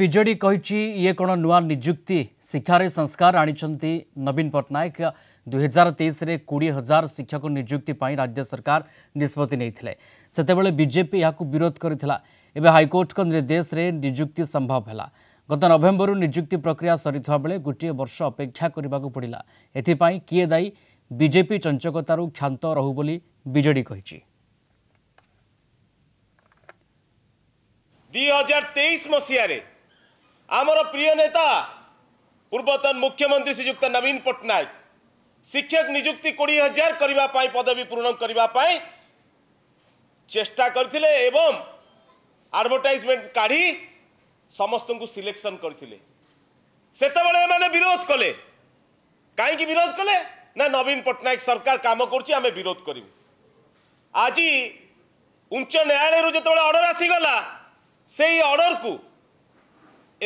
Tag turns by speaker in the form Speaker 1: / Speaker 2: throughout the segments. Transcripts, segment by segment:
Speaker 1: BJD କହିଛି ଇଏ କ'ଣ ନୂଆ ନିଯୁକ୍ତି ଶିକ୍ଷାରେ ସଂସ୍କାର ଆଣିଛନ୍ତି ନବୀନ ପଟ୍ଟନାୟକ ଦୁଇହଜାର ତେଇଶରେ କୋଡ଼ିଏ ହଜାର ଶିକ୍ଷକ ନିଯୁକ୍ତି ପାଇଁ ରାଜ୍ୟ ସରକାର ନିଷ୍ପତ୍ତି ନେଇଥିଲେ ସେତେବେଳେ ବିଜେପି ଏହାକୁ ବିରୋଧ କରିଥିଲା ଏବେ ହାଇକୋର୍ଟଙ୍କ ନିର୍ଦ୍ଦେଶରେ ନିଯୁକ୍ତି ସମ୍ଭବ ହେଲା ଗତ ନଭେମ୍ବରରୁ ନିଯୁକ୍ତି ପ୍ରକ୍ରିୟା ସରିଥିବା ବେଳେ ଗୋଟିଏ ବର୍ଷ ଅପେକ୍ଷା କରିବାକୁ ପଡ଼ିଲା ଏଥିପାଇଁ କିଏ ଦାୟୀ ବିଜେପି ଚଞ୍ଚକତାରୁ କ୍ଷାନ୍ତ ରହୁ ବୋଲି ବିଜେଡି କହିଛି
Speaker 2: ଦୁଇ ହଜାର ତେଇଶ ମସିହାରେ आमर प्रिय नेता पूर्वतन मुख्यमंत्री श्रीजुक्त नवीन पट्टनायक शिक्षक निजुक्ति कोड़े हजार करने पदवी पूरण करने चेष्टा करते काढ़ी समस्त को सिलेक्शन करते विरोध कले कहीं विरोध कले ना नवीन पट्टनायक सरकार कम करें विरोध करूँ आज उच्च न्यायालय जो अर्डर आसीगला से अर्डर को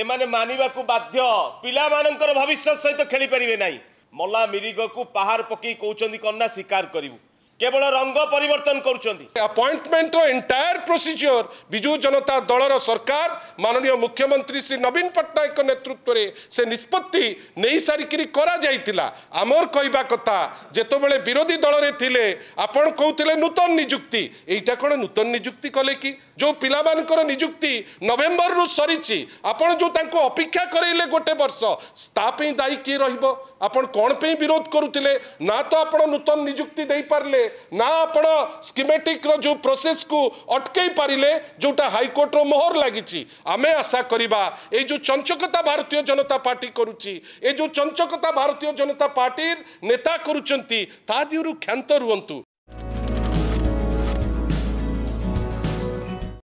Speaker 2: ଏମାନେ ମାନିବାକୁ ବାଧ୍ୟ ପିଲାମାନଙ୍କର ଭବିଷ୍ୟତ ସହିତ ଖେଳିପାରିବେ ନାହିଁ ମଲା ମିରିଗକୁ ପାହାର ପକେଇ କହୁଛନ୍ତି କ'ଣ ନା ଶିକାର କରିବୁ কেবল রঙ পরিবর্তন করছেন ଆପଏଣ୍ଟମେଣ୍ଟର ଏଣ୍ଟାୟାର ପ୍ରୋସିଜିଓର ବିଜୁ ଜନତା ଦଳର ସରକାର ମାନନୀୟ ମୁଖ୍ୟମନ୍ତ୍ରୀ
Speaker 3: ଶ୍ରୀ ନବୀନ ପଟ୍ଟନାୟକଙ୍କ ନେତୃତ୍ୱରେ ସେ ନିଷ୍ପତ୍ତି ନେଇସାରିକିରି କରାଯାଇଥିଲା ଆମର କହିବା କଥା ଯେତେବେଳେ ବିରୋଧୀ ଦଳରେ ଥିଲେ ଆପଣ କହୁଥିଲେ ନୂତନ ନିଯୁକ୍ତି ଏଇଟା କ'ଣ ନୂତନ ନିଯୁକ୍ତି କଲେ କି ଯେଉଁ ପିଲାମାନଙ୍କର ନିଯୁକ୍ତି ନଭେମ୍ବରରୁ ସରିଛି ଆପଣ ଯେଉଁ ତାଙ୍କୁ ଅପେକ୍ଷା କରେଇଲେ ଗୋଟେ ବର୍ଷ ତା ପାଇଁ ଦାୟୀ କିଏ ରହିବ ଆପଣ କ'ଣ ପାଇଁ ବିରୋଧ କରୁଥିଲେ ନା ତ ଆପଣ ନୂତନ ନିଯୁକ୍ତି ଦେଇପାରିଲେ ନା ଆପଣ ସ୍କିମେଟିକର ଯେଉଁ ପ୍ରୋସେସ୍କୁ ଅଟକାଇ ପାରିଲେ ଯେଉଁଟା ହାଇକୋର୍ଟର ମୋହର ଲାଗିଛି ଆମେ ଆଶା କରିବା ଏଇ ଯେଉଁ ଚଞ୍ଚକତା ଭାରତୀୟ ଜନତା ପାର୍ଟି କରୁଛି ଏ ଯେଉଁ ଚଞ୍ଚକତା ଭାରତୀୟ ଜନତା ପାର୍ଟି ନେତା କରୁଛନ୍ତି ତା ଦେହରୁ କ୍ଷାନ୍ତ ରୁହନ୍ତୁ